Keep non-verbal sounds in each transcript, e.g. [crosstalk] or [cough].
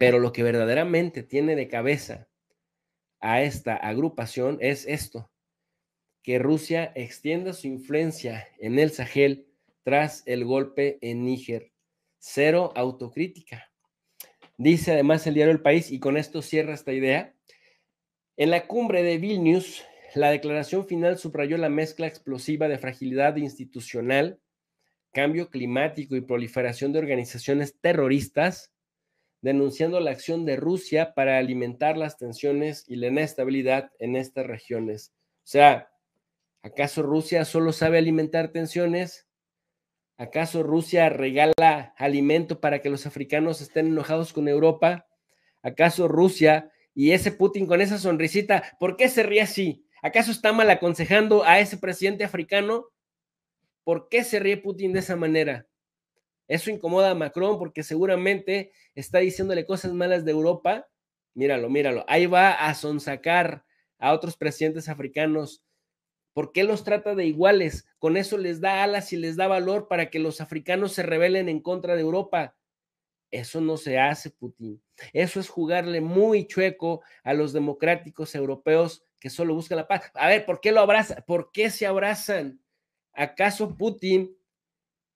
Pero lo que verdaderamente tiene de cabeza a esta agrupación es esto, que Rusia extienda su influencia en el Sahel tras el golpe en Níger. Cero autocrítica. Dice además el diario El País, y con esto cierra esta idea, en la cumbre de Vilnius, la declaración final subrayó la mezcla explosiva de fragilidad institucional, cambio climático y proliferación de organizaciones terroristas denunciando la acción de Rusia para alimentar las tensiones y la inestabilidad en estas regiones. O sea, ¿acaso Rusia solo sabe alimentar tensiones? ¿Acaso Rusia regala alimento para que los africanos estén enojados con Europa? ¿Acaso Rusia y ese Putin con esa sonrisita, ¿por qué se ríe así? ¿Acaso está mal aconsejando a ese presidente africano? ¿Por qué se ríe Putin de esa manera? Eso incomoda a Macron porque seguramente está diciéndole cosas malas de Europa. Míralo, míralo. Ahí va a sonsacar a otros presidentes africanos. ¿Por qué los trata de iguales? Con eso les da alas y les da valor para que los africanos se rebelen en contra de Europa. Eso no se hace, Putin. Eso es jugarle muy chueco a los democráticos europeos que solo buscan la paz. A ver, ¿por qué lo abrazan? ¿Por qué se abrazan? ¿Acaso Putin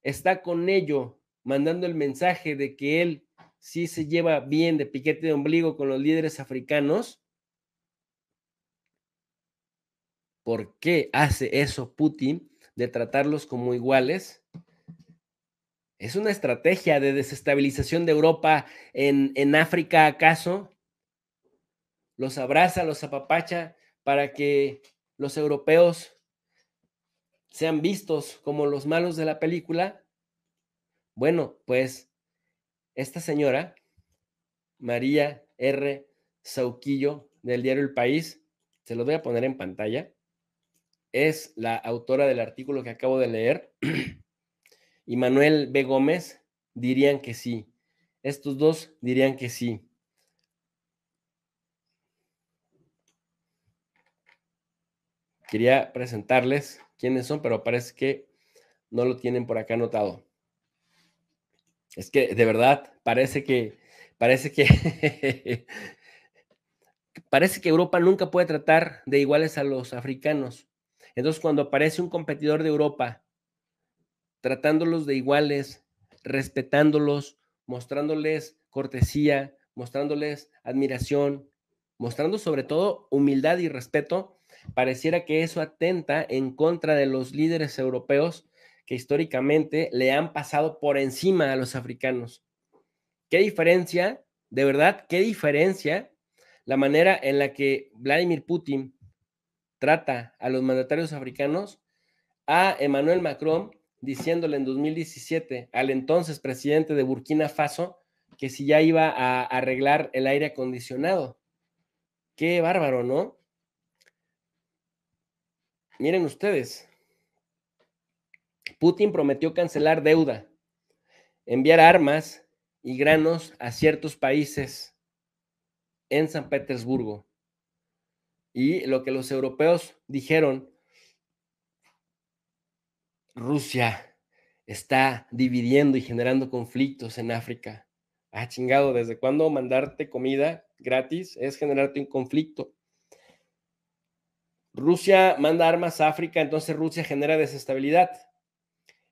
está con ello mandando el mensaje de que él sí se lleva bien de piquete de ombligo con los líderes africanos, ¿por qué hace eso Putin de tratarlos como iguales? ¿Es una estrategia de desestabilización de Europa en, África acaso? ¿Los abraza, los apapacha para que los europeos sean vistos como los malos de la película? Bueno, pues esta señora, María R. Sauquillo, del diario El País, se los voy a poner en pantalla, es la autora del artículo que acabo de leer, [clears throat] y Manuel B. Gómez dirían que sí. Estos dos dirían que sí. Quería presentarles quiénes son, pero parece que no lo tienen por acá anotado. Es que de verdad parece que parece que [laughs] parece que Europa nunca puede tratar de iguales a los africanos. Entonces cuando aparece un competidor de Europa tratándolos de iguales, respetándolos, mostrándoles cortesía, mostrándoles admiración, mostrando sobre todo humildad y respeto, pareciera que eso atenta en contra de los líderes europeos que históricamente le han pasado por encima a los africanos. ¿Qué diferencia, de verdad, qué diferencia la manera en la que Vladimir Putin trata a los mandatarios africanos a Emmanuel Macron diciéndole en 2017 al entonces presidente de Burkina Faso que si ya iba a arreglar el aire acondicionado. Qué bárbaro, ¿no? Miren ustedes, Putin prometió cancelar deuda, enviar armas y granos a ciertos países en San Petersburgo. Y lo que los europeos dijeron, Rusia está dividiendo y generando conflictos en África. Ah, chingado, ¿desde cuándo mandarte comida gratis es generarte un conflicto? Rusia manda armas a África, entonces Rusia genera desestabilidad.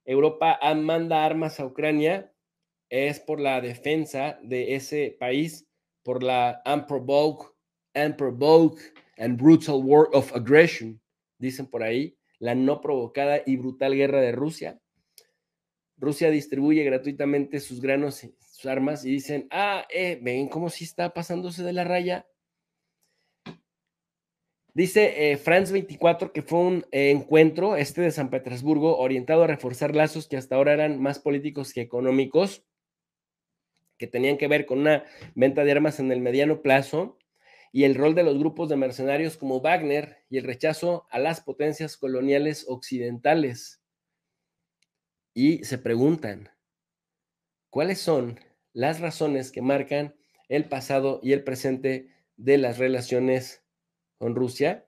Europa manda armas a Ucrania es por la defensa de ese país, por la unprovoked, unprovoked and brutal war of aggression, dicen por ahí, la no provocada y brutal guerra de Rusia. Rusia distribuye gratuitamente sus granos, sus armas y dicen, ah, eh, ven cómo si está pasándose de la raya. Dice eh, Franz France 24 que fue un eh, encuentro este de San Petersburgo orientado a reforzar lazos que hasta ahora eran más políticos que económicos, que tenían que ver con una venta de armas en el mediano plazo y el rol de los grupos de mercenarios como Wagner y el rechazo a las potencias coloniales occidentales. Y se preguntan, ¿cuáles son las razones que marcan el pasado y el presente de las relaciones en Rusia,